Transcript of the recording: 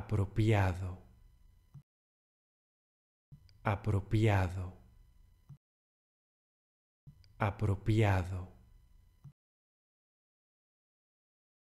apropiado, apropiado, apropiado.